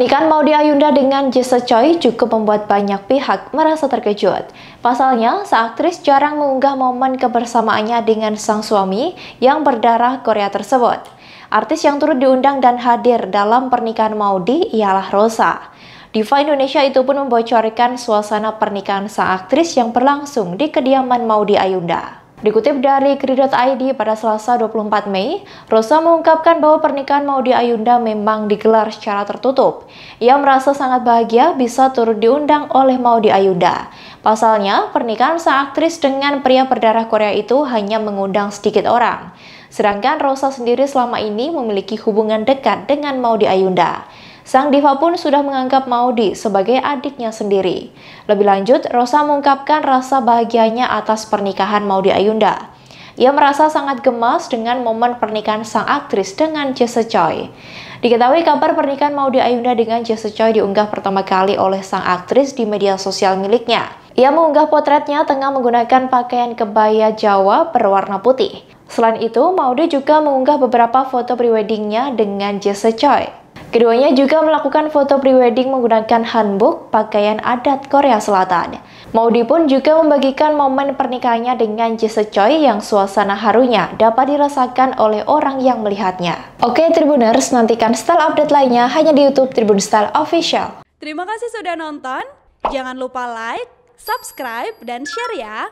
Pernikahan Maudie Ayunda dengan Jesse Choi cukup membuat banyak pihak merasa terkejut. Pasalnya, sang aktris jarang mengunggah momen kebersamaannya dengan sang suami yang berdarah Korea tersebut. Artis yang turut diundang dan hadir dalam pernikahan Maudie ialah Rosa. Diva Indonesia itu pun membocorkan suasana pernikahan sang aktris yang berlangsung di kediaman Maudie Ayunda. Dikutip dari Kri.id pada Selasa 24 Mei, Rosa mengungkapkan bahwa pernikahan Maudi Ayunda memang digelar secara tertutup. Ia merasa sangat bahagia bisa turut diundang oleh Maudi Ayunda. Pasalnya, pernikahan sang aktris dengan pria berdarah Korea itu hanya mengundang sedikit orang. Sedangkan Rosa sendiri selama ini memiliki hubungan dekat dengan Maudi Ayunda. Sang diva pun sudah menganggap Maudi sebagai adiknya sendiri. Lebih lanjut, Rosa mengungkapkan rasa bahagianya atas pernikahan Maudi Ayunda. Ia merasa sangat gemas dengan momen pernikahan sang aktris dengan Jesse Choi. Diketahui kabar pernikahan Maudi Ayunda dengan Jesse Choi diunggah pertama kali oleh sang aktris di media sosial miliknya. Ia mengunggah potretnya tengah menggunakan pakaian kebaya Jawa berwarna putih. Selain itu, Maudi juga mengunggah beberapa foto preweddingnya dengan Jesse Choi. Keduanya juga melakukan foto prewedding menggunakan hanbok, pakaian adat Korea Selatan. Maudi pun juga membagikan momen pernikahannya dengan Jesse Choi yang suasana harunya dapat dirasakan oleh orang yang melihatnya. Oke Tribuners, nantikan style update lainnya hanya di Youtube Tribun Style Official. Terima kasih sudah nonton, jangan lupa like, subscribe, dan share ya!